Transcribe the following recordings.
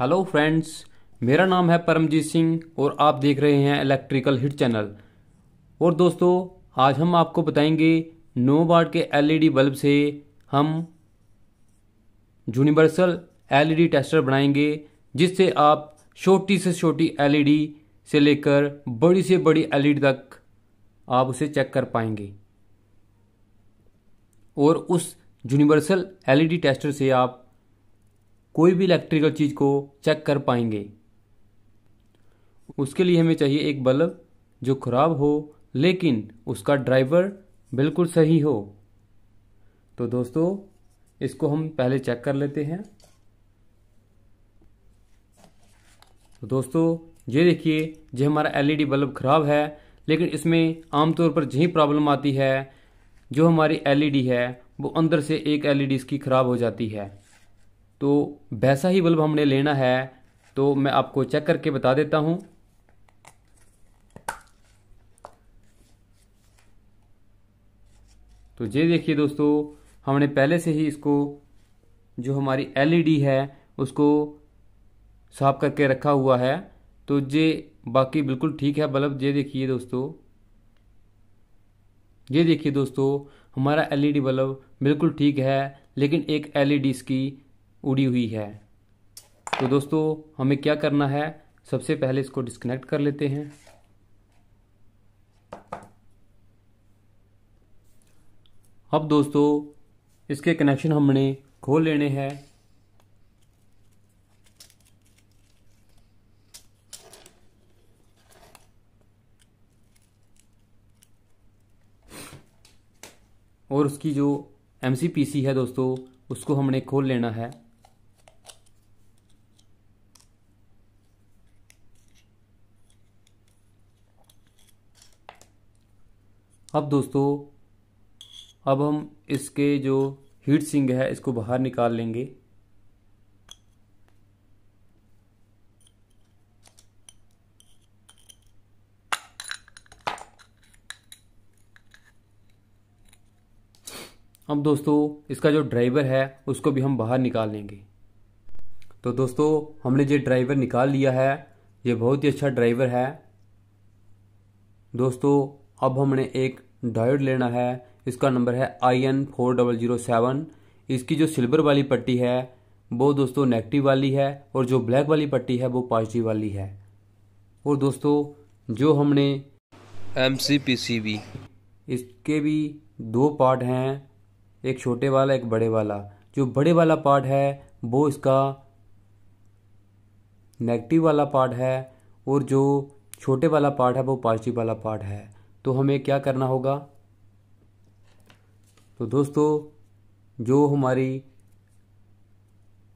hello friends मेरा नाम है परमजीत सिंह और आप देख रहे हैं इलेक्ट्रिकल हिट चैनल और दोस्तों आज हम आपको बताएंगे नो वाट के एलईडी बल्ब e से हम यूनिवर्सल एलईडी टेस्टर बनाएंगे जिससे आप छोटी से छोटी एलईडी e से लेकर बड़ी से बड़ी एलईडी e तक आप उसे चेक कर पाएंगे और उस यूनिवर्सल एलईडी टेस्टर से आप कोई भी इलेक्ट्रिकल चीज़ को चेक कर पाएंगे उसके लिए हमें चाहिए एक बल्ब जो खराब हो लेकिन उसका ड्राइवर बिल्कुल सही हो तो दोस्तों इसको हम पहले चेक कर लेते हैं तो दोस्तों ये देखिए जो हमारा एलईडी बल्ब ख़राब है लेकिन इसमें आमतौर पर यही प्रॉब्लम आती है जो हमारी एलईडी है वो अंदर से एक एलईडी इसकी ख़राब हो जाती है तो वैसा ही बल्ब हमने लेना है तो मैं आपको चेक करके बता देता हूँ तो ये देखिए दोस्तों हमने पहले से ही इसको जो हमारी एलईडी e है उसको साफ करके रखा हुआ है तो ये बाकी बिल्कुल ठीक है बल्ब ये देखिए दोस्तों ये देखिए दोस्तों हमारा एलईडी e बल्ब बिल्कुल ठीक है लेकिन एक एलईडी e इसकी उड़ी हुई है तो दोस्तों हमें क्या करना है सबसे पहले इसको डिस्कनेक्ट कर लेते हैं अब दोस्तों इसके कनेक्शन हमने खोल लेने हैं और उसकी जो एम है दोस्तों उसको हमने खोल लेना है अब दोस्तों अब हम इसके जो हीट सिंग है इसको बाहर निकाल लेंगे अब दोस्तों इसका जो ड्राइवर है उसको भी हम बाहर निकाल लेंगे तो दोस्तों हमने जो ड्राइवर निकाल लिया है ये बहुत ही अच्छा ड्राइवर है दोस्तों अब हमने एक डायोड लेना है इसका नंबर है I N four double zero seven इसकी जो सिल्वर वाली पट्टी है वो दोस्तों नेगेटिव वाली है और जो ब्लैक वाली पट्टी है वो पॉजिटिव वाली है और दोस्तों जो हमने M C P C B इसके भी दो पार्ट हैं एक छोटे वाला एक बड़े वाला जो बड़े वाला पार्ट है वो इसका नेगेटिव वाला पार्ट है और जो छोटे वाला पार्ट है वो पॉजिटिव वाला पार्ट है तो हमें क्या करना होगा तो दोस्तों जो हमारी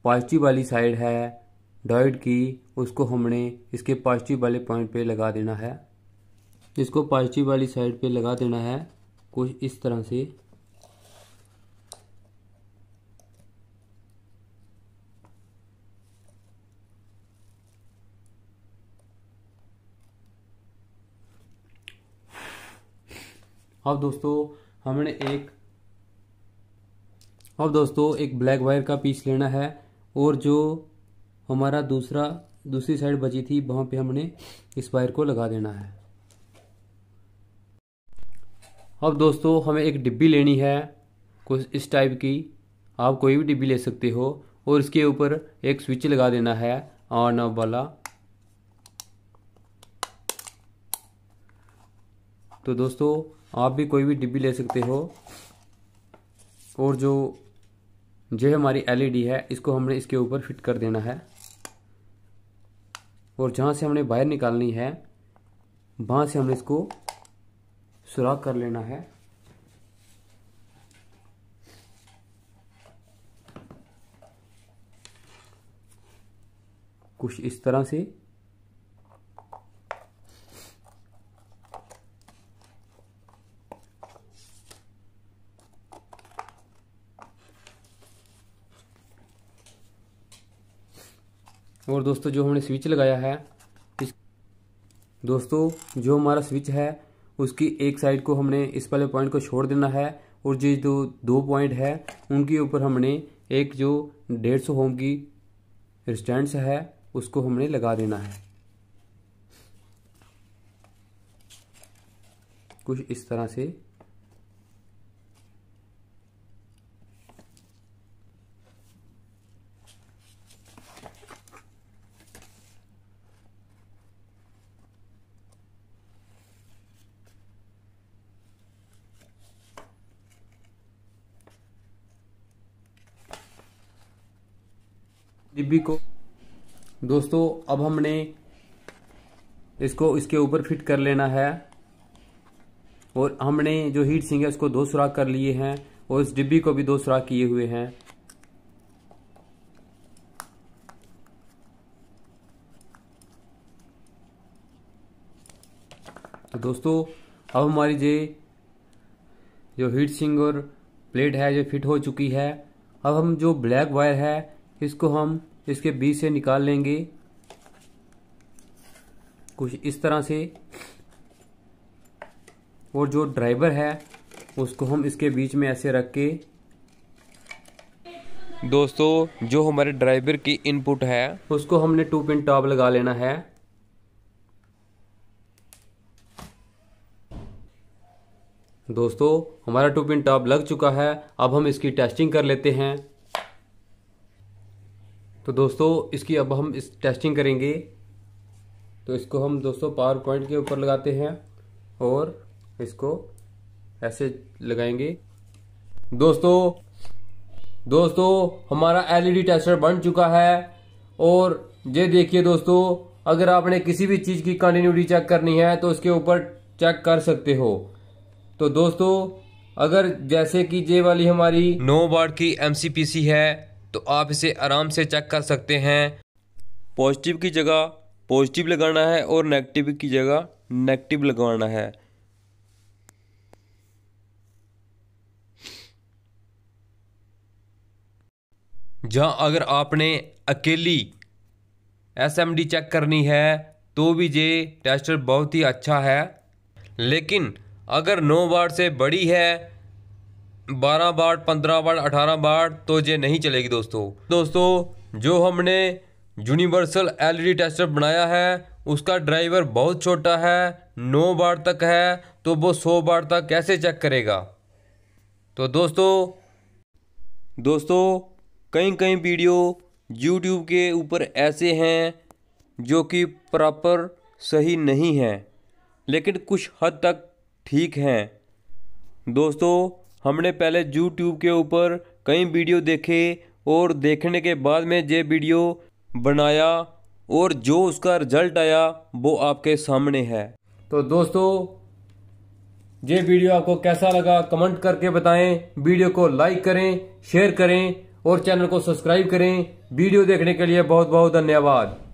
पॉजिटिव वाली साइड है डॉइड की उसको हमने इसके पॉजिटिव वाले पॉइंट पे लगा देना है इसको पॉजिटिव वाली साइड पे लगा देना है कुछ इस तरह से अब दोस्तों हमने एक अब दोस्तों एक ब्लैक वायर का पीस लेना है और जो हमारा दूसरा दूसरी साइड बची थी वहाँ पे हमने इस वायर को लगा देना है अब दोस्तों हमें एक डिब्बी लेनी है कुछ इस टाइप की आप कोई भी डिब्बी ले सकते हो और इसके ऊपर एक स्विच लगा देना है ऑन ऑफ वाला तो दोस्तों आप भी कोई भी डिब्बी ले सकते हो और जो जो हमारी एलईडी e है इसको हमने इसके ऊपर फिट कर देना है और जहाँ से हमने वायर निकालनी है वहाँ से हमने इसको सुराख कर लेना है कुछ इस तरह से और दोस्तों जो हमने स्विच लगाया है इस दोस्तों जो हमारा स्विच है उसकी एक साइड को हमने इस वाले पॉइंट को छोड़ देना है और जो दो दो पॉइंट है उनके ऊपर हमने एक जो डेढ़ सौ होम की स्टैंड है उसको हमने लगा देना है कुछ इस तरह से डिब्बी को दोस्तों अब हमने इसको इसके ऊपर फिट कर लेना है और हमने जो हीट सिंह है उसको दो सुराख कर लिए हैं और इस डिब्बी को भी दो सुराख किए हुए हैं तो दोस्तों अब हमारी जे जो हीट सिंग और प्लेट है जो फिट हो चुकी है अब हम जो ब्लैक वायर है इसको हम इसके बीच से निकाल लेंगे कुछ इस तरह से और जो ड्राइवर है उसको हम इसके बीच में ऐसे रख के दोस्तों जो हमारे ड्राइवर की इनपुट है उसको हमने टू पिन टॉप लगा लेना है दोस्तों हमारा टू पिन टॉप लग चुका है अब हम इसकी टेस्टिंग कर लेते हैं तो दोस्तों इसकी अब हम इस टेस्टिंग करेंगे तो इसको हम दोस्तों पावर पॉइंट के ऊपर लगाते हैं और इसको ऐसे लगाएंगे दोस्तों दोस्तों हमारा एलईडी टेस्टर e बन चुका है और ये देखिए दोस्तों अगर आपने किसी भी चीज़ की कंटिन्यूटी चेक करनी है तो उसके ऊपर चेक कर सकते हो तो दोस्तों अगर जैसे कि ये वाली हमारी नो बार्ड की एमसीपीसी है तो आप इसे आराम से चेक कर सकते हैं पॉजिटिव की जगह पॉजिटिव लगाना है और नेगेटिव की जगह नेगेटिव लगाना है जहाँ अगर आपने अकेली एसएमडी चेक करनी है तो भी ये टेस्टर बहुत ही अच्छा है लेकिन अगर नौ बार से बड़ी है बारह वाट पंद्रह वाट अठारह वाट तो ये नहीं चलेगी दोस्तों दोस्तों जो हमने यूनिवर्सल एलईडी टेस्टर बनाया है उसका ड्राइवर बहुत छोटा है नौ बार तक है तो वो सौ बार तक कैसे चेक करेगा तो दोस्तों दोस्तों कई कई वीडियो यूट्यूब के ऊपर ऐसे हैं जो कि प्रॉपर सही नहीं हैं लेकिन कुछ हद तक ठीक हैं दोस्तों हमने पहले यूट्यूब के ऊपर कई वीडियो देखे और देखने के बाद में ये वीडियो बनाया और जो उसका रिजल्ट आया वो आपके सामने है तो दोस्तों ये वीडियो आपको कैसा लगा कमेंट करके बताएं वीडियो को लाइक करें शेयर करें और चैनल को सब्सक्राइब करें वीडियो देखने के लिए बहुत बहुत धन्यवाद